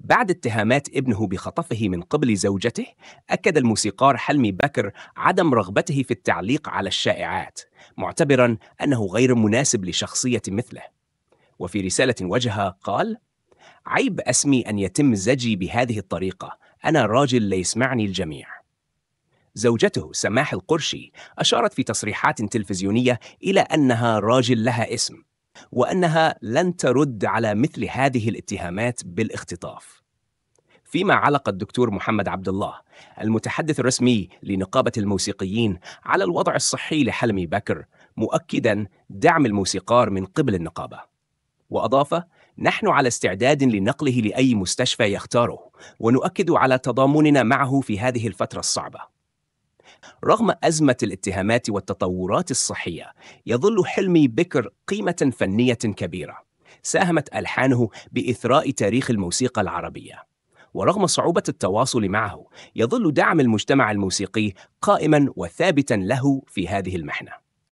بعد اتهامات ابنه بخطفه من قبل زوجته أكد الموسيقار حلمي بكر عدم رغبته في التعليق على الشائعات معتبرا أنه غير مناسب لشخصية مثله وفي رسالة وجهها قال عيب اسمي ان يتم زجي بهذه الطريقه انا راجل ليسمعني الجميع زوجته سماح القرشي اشارت في تصريحات تلفزيونيه الى انها راجل لها اسم وأنها لن ترد على مثل هذه الاتهامات بالاختطاف فيما علق الدكتور محمد عبد الله المتحدث الرسمي لنقابة الموسيقيين على الوضع الصحي لحلمي بكر مؤكدا دعم الموسيقار من قبل النقابة وأضاف نحن على استعداد لنقله لأي مستشفى يختاره ونؤكد على تضامننا معه في هذه الفترة الصعبة رغم أزمة الاتهامات والتطورات الصحية يظل حلمي بكر قيمة فنية كبيرة ساهمت ألحانه بإثراء تاريخ الموسيقى العربية ورغم صعوبة التواصل معه يظل دعم المجتمع الموسيقي قائما وثابتا له في هذه المحنة